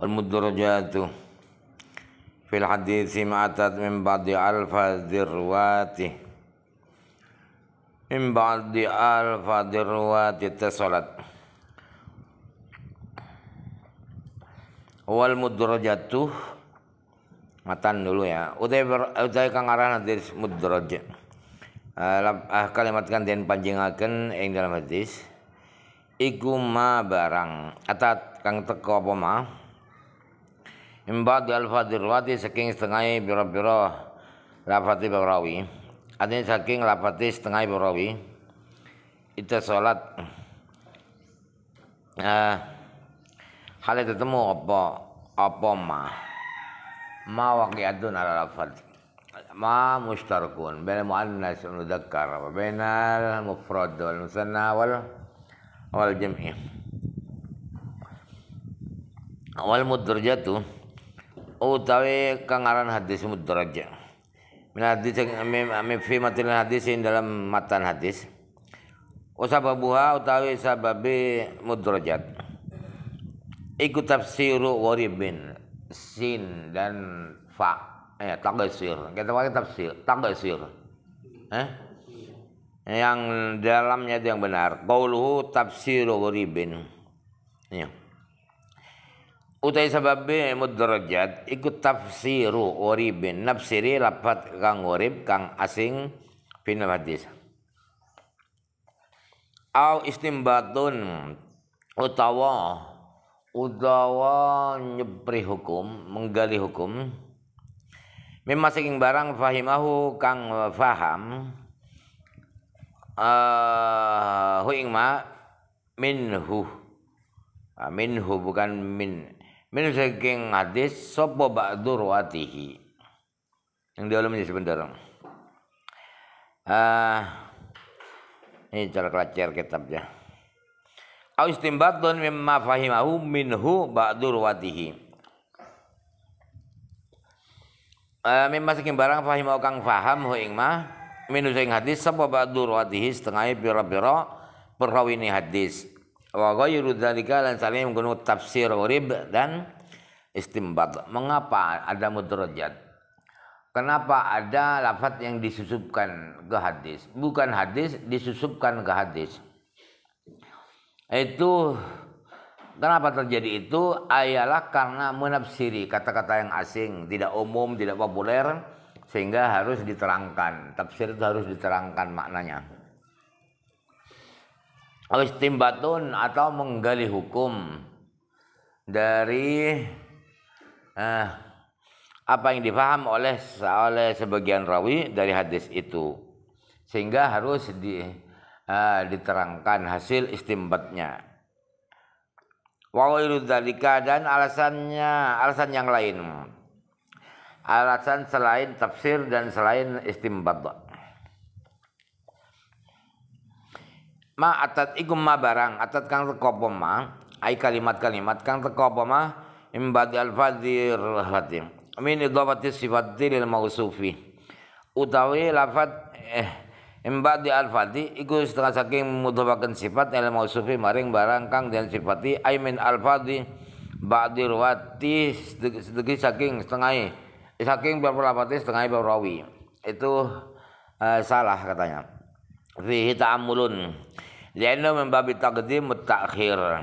wal في fil ما أتت من بعض ألفاظ رواته من بعض ألفاظ الرواة اتصلت wal mudrajatuh matan dulu ya utai ber, utai kang aran hadis mudraj uh, ah, kalimat kan panjang akan yang dalam hadis iku ma barang atat kang teko apa ma Imbat alfadz rawati saking setengah biro-biro lafati barawi. Adanya saking lafati setengah barawi. Itu sholat. eh hal itu temu apa apa ma ma waqi'atun ala lafadz ma mushtarakun bila muannas wal mudzakkar wa bainal mufrad wal musanna wal wal jam'i wal mudarjatu utawi oh, kang aran hadis mudraj. Min hadis fi matil hadis ing dalam matan hadis. Usababuha oh, utawi sababe mudrajat. Iku tafsiru waribin sin dan fa eh tagasir. Kita pakai tafsir, tagasir. Eh? Yang dalamnya itu yang benar. Qauluhu tafsiru waribin. Ya utai sebabe mudrajat ikut tafsiru oribin nafsiri lapat kang orib kang asing final hadis au istimbatun utawa utawa nyepri hukum menggali hukum mimma barang fahimahu kang faham uh, hu ingma ma minhu ah, minhu bukan min min saking hadis sapa ba'du ruwatihi yang di ini sebentar uh, ini cara kitab kitabnya au istimbatun mimma fahimahu minhu ba'du ruwatihi Uh, ah, mimma saking barang fahimau kang faham hu ing mah minu hadis sapa ba'du ruwatihi setengah biro perawi perawini hadis wa ghayru dzalika lan salim mengkono tafsir urib dan istimbat. Mengapa ada mudrajat? Kenapa ada lafaz yang disusupkan ke hadis? Bukan hadis disusupkan ke hadis. Itu kenapa terjadi itu? Ayalah karena menafsiri kata-kata yang asing, tidak umum, tidak populer sehingga harus diterangkan. Tafsir itu harus diterangkan maknanya istimbatun atau menggali hukum dari eh, apa yang difaham oleh oleh sebagian rawi dari hadis itu sehingga harus di, eh, diterangkan hasil istimbatnya dalika dan alasannya alasan yang lain alasan selain tafsir dan selain istimbat ma atat ikum ma barang atat kang teko apa ma ai kalimat-kalimat kang teko apa ma imbadi al-fadhir hatim min idafati sifat dilil mausufi utawi lafat eh imbadi al-fadhi iku setengah saking mudafakan sifat il mausufi maring barang kang dan sifati ai min al-fadhi ba'dir wati sedegi saking setengah saking berapa lafati setengah rawi itu eh, salah katanya fihi ta'amulun lianna membabi babi taqdim nah,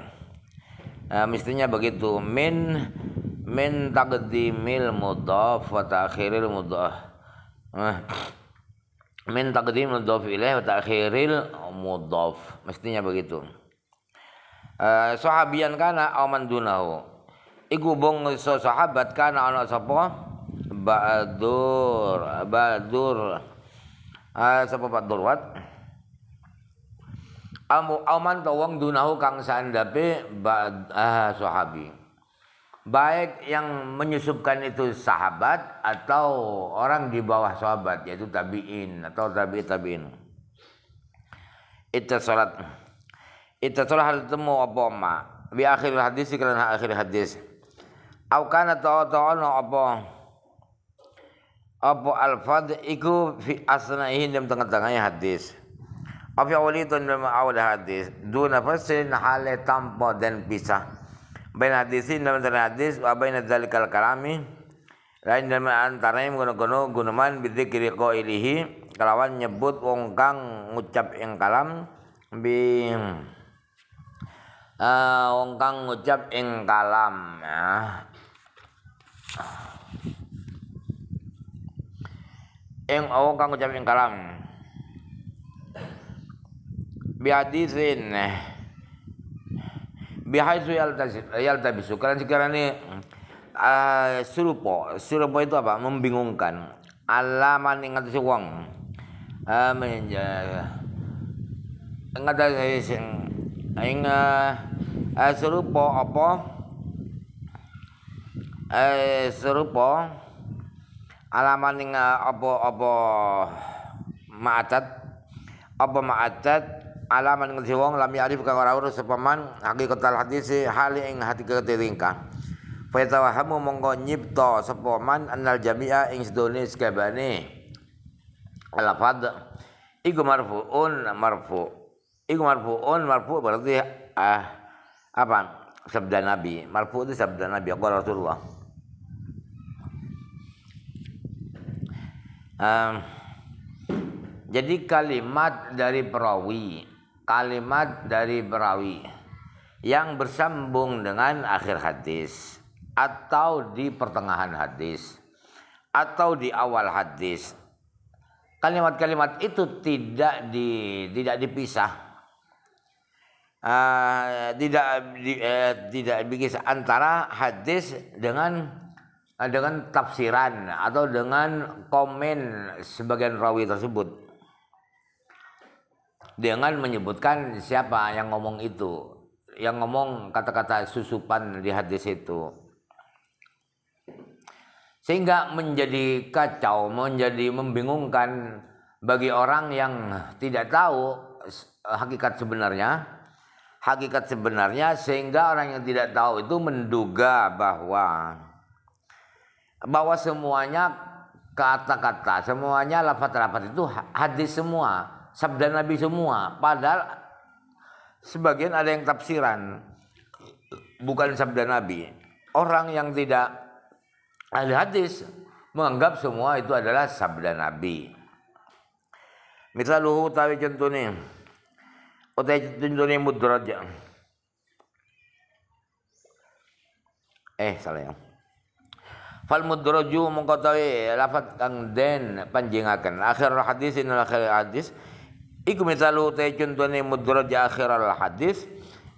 mestinya begitu min min taqdimil mudhaf wa ta'khiril mudhaf nah, min taqdimil mudaf ilaih wa ta'khiril mudhaf mestinya begitu uh, sahabian kana aman dunahu iku bong so sahabat kana ana sapa Ba'dur Ba'dur uh, sapa Ba'dur wat Amu aman tawang dunahu kang sandape ah, eh, sahabi. Baik yang menyusupkan itu sahabat atau orang di bawah sahabat yaitu tabiin atau tabi tabiin. Itu salat. Itu salat hal temu apa ma. Bi akhir hadis karena akhir hadis. Au kana ono apa apa al-fadh iku fi asna'ihi dalam tengah-tengahnya hadis wali awalidun memang awal hadis dua nafas fasrin hale tanpa dan pisah Bain ini dalam antara hadis Wa bain dalekal kalami Lain dalam antara yang guna-guna gunaman ko ilihi. Kelawan nyebut wong kang ngucap ing kalam Bi uh, Wong kang ngucap ing kalam ya. Ing wong kang ngucap ing kalam bihadisin bihaisu yaltabisu karena sekarang ini uh, eh, surupo surupo itu apa membingungkan alaman ingat si wong uh, ingat ya. sing ingat uh, eh, eh, surupo apa eh serupa alaman ing apa apa ma'atat apa ma'atat alaman ngerti wong lami arif kang ora urus sepaman hakikatal hadis e, hal ing hati tingkah fa wahamu monggo nyipta sepaman anal jami'a ing sedone sekabane alafad iku marfuun marfu iku marfuun marfu berarti ah apa sabda nabi marfu itu sabda nabi aku rasulullah um, jadi kalimat dari perawi kalimat dari berawi yang bersambung dengan akhir hadis atau di pertengahan hadis atau di awal hadis. Kalimat-kalimat itu tidak di tidak dipisah. Uh, tidak di, uh, tidak begitu antara hadis dengan uh, dengan tafsiran atau dengan komen sebagian rawi tersebut dengan menyebutkan siapa yang ngomong itu yang ngomong kata-kata susupan di hadis itu sehingga menjadi kacau menjadi membingungkan bagi orang yang tidak tahu hakikat sebenarnya hakikat sebenarnya sehingga orang yang tidak tahu itu menduga bahwa bahwa semuanya kata-kata semuanya lafaz-lafaz itu hadis semua sabda Nabi semua. Padahal sebagian ada yang tafsiran bukan sabda Nabi. Orang yang tidak ahli hadis menganggap semua itu adalah sabda Nabi. luhu tawi contohnya. Utai contohnya mudraj. Eh salah ya. Fal mudraju mengkotawi lafat kang den panjengakan. Akhir hadis ini akhir hadis. Iku mitalu te contohnya di akhir al hadis.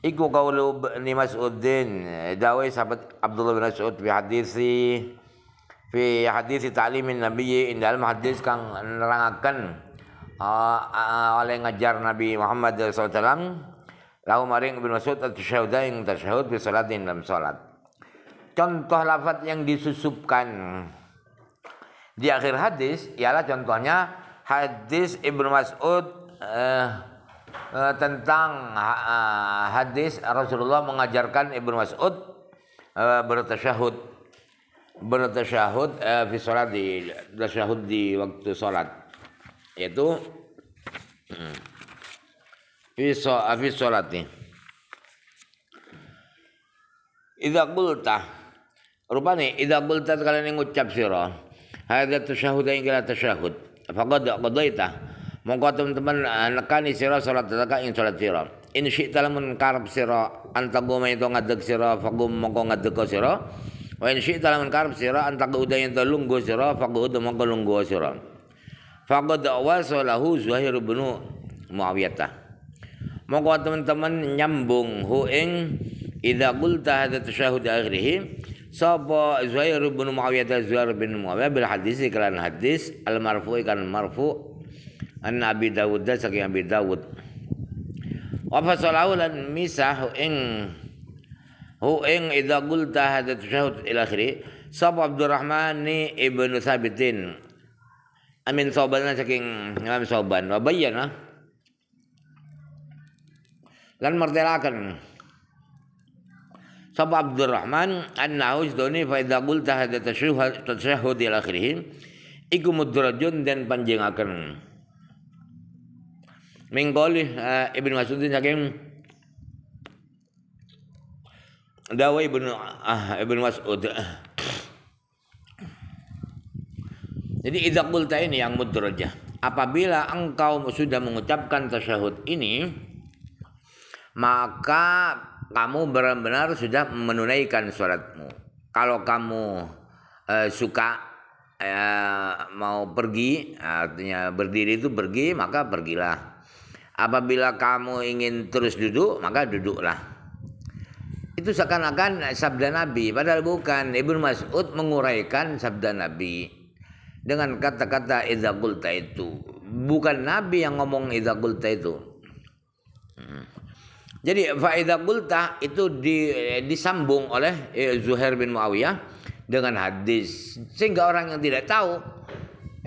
Iku kaulu ni Mas'udin dawai sahabat Abdullah bin Mas'ud fi hadisi fi hadisi ta'limin Nabi in dalam hadis kang nerangakan oleh ngajar Nabi Muhammad SAW lahu maring bin Mas'ud atau tasyahudai yang di salat salatin dalam salat contoh lafad yang disusupkan di akhir hadis ialah contohnya hadis Ibnu Mas'ud uh, uh, tentang uh, hadis Rasulullah mengajarkan Ibnu Mas'ud uh, bertasyahud bertasyahud uh, di salat di tasyahud di waktu salat yaitu hmm, fi fi salati idza qulta rupane idza qulta kalian ngucap sira hadza tasyahud ing kala tasyahud faqad qadaita Moga teman-teman eh, nekani sirah salat tetaka ing salat sira. In syi'ta lamun karep sira antaguma itu ngadeg sirah fagum moga ngadeg sira. Wa in syi'ta lamun karep sira antaguda yen lungguh sira fagud mongko sirah. Fagud Faqad wasalahu Zuhair bin Muawiyah. Moga teman-teman nyambung hu ing idza qulta hadza tasyahud akhirih sapa Zuhair bin Muawiyah Zuhair bin Muawiyah bil hadis iklan hadis al kan marfu ikan marfu an Abi Dawud saking Abi Dawud wa fasalaulan misah ing hu ing idza qulta hadza tashahud ila akhiri sab Abdurrahman ibnu Sabitin amin sauban saking Imam Soban wa bayyana ah. lan martelakan sab Abdurrahman annahu sedone fa idza qulta hadza tashahud tashahud ila akhirih iku mudrajun dan panjengaken Menggoli uh, eh, Ibnu Mas'udin saking dawa Ibnu ah Ibnu Mas'ud. Jadi idza qulta ini yang mudrajah. Apabila engkau sudah mengucapkan tasyahud ini maka kamu benar-benar sudah menunaikan sholatmu. Kalau kamu uh, suka eh, mau pergi artinya berdiri itu pergi maka pergilah apabila kamu ingin terus duduk maka duduklah itu seakan-akan sabda Nabi padahal bukan Ibnu Mas'ud menguraikan sabda Nabi dengan kata-kata idza qulta itu bukan Nabi yang ngomong idza qulta itu hmm. jadi faida qulta itu di, disambung oleh eh, Zuhair bin Muawiyah dengan hadis sehingga orang yang tidak tahu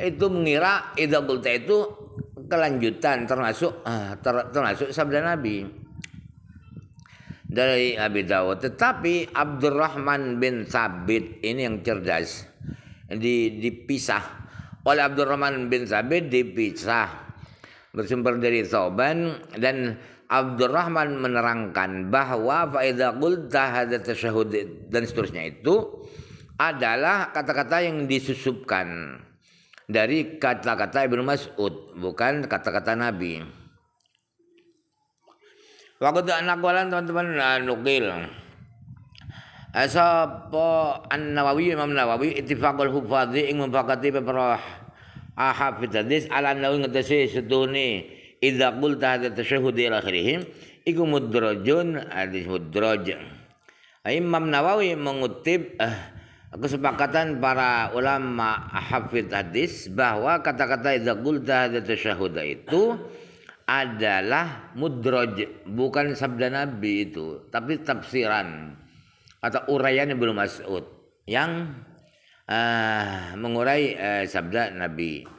itu mengira idza qulta itu kelanjutan termasuk ah, ter, termasuk sabda Nabi dari Abi Dawud. Tetapi Abdurrahman bin Sabit ini yang cerdas di, dipisah oleh Abdurrahman bin Sabit dipisah bersumber dari Sauban dan Abdurrahman menerangkan bahwa faedah qulta hadza dan seterusnya itu adalah kata-kata yang disusupkan dari kata-kata Ibnu Mas'ud, bukan kata-kata Nabi. Waktu anak walan teman-teman nah, nukil. Asapa An-Nawawi Imam Nawawi ittifaqul hufadhi ing mufakati beberapa ahad hadis ala nawi ngatasi seduni idza qulta hadza tasyahhud ila akhirih iku mudrajun hadis mudraj Imam Nawawi mengutip eh, kesepakatan para ulama hafid hadis bahwa kata-kata idza qulta hadza itu adalah mudroj bukan sabda nabi itu tapi tafsiran atau uraian belum Mas'ud yang uh, mengurai uh, sabda nabi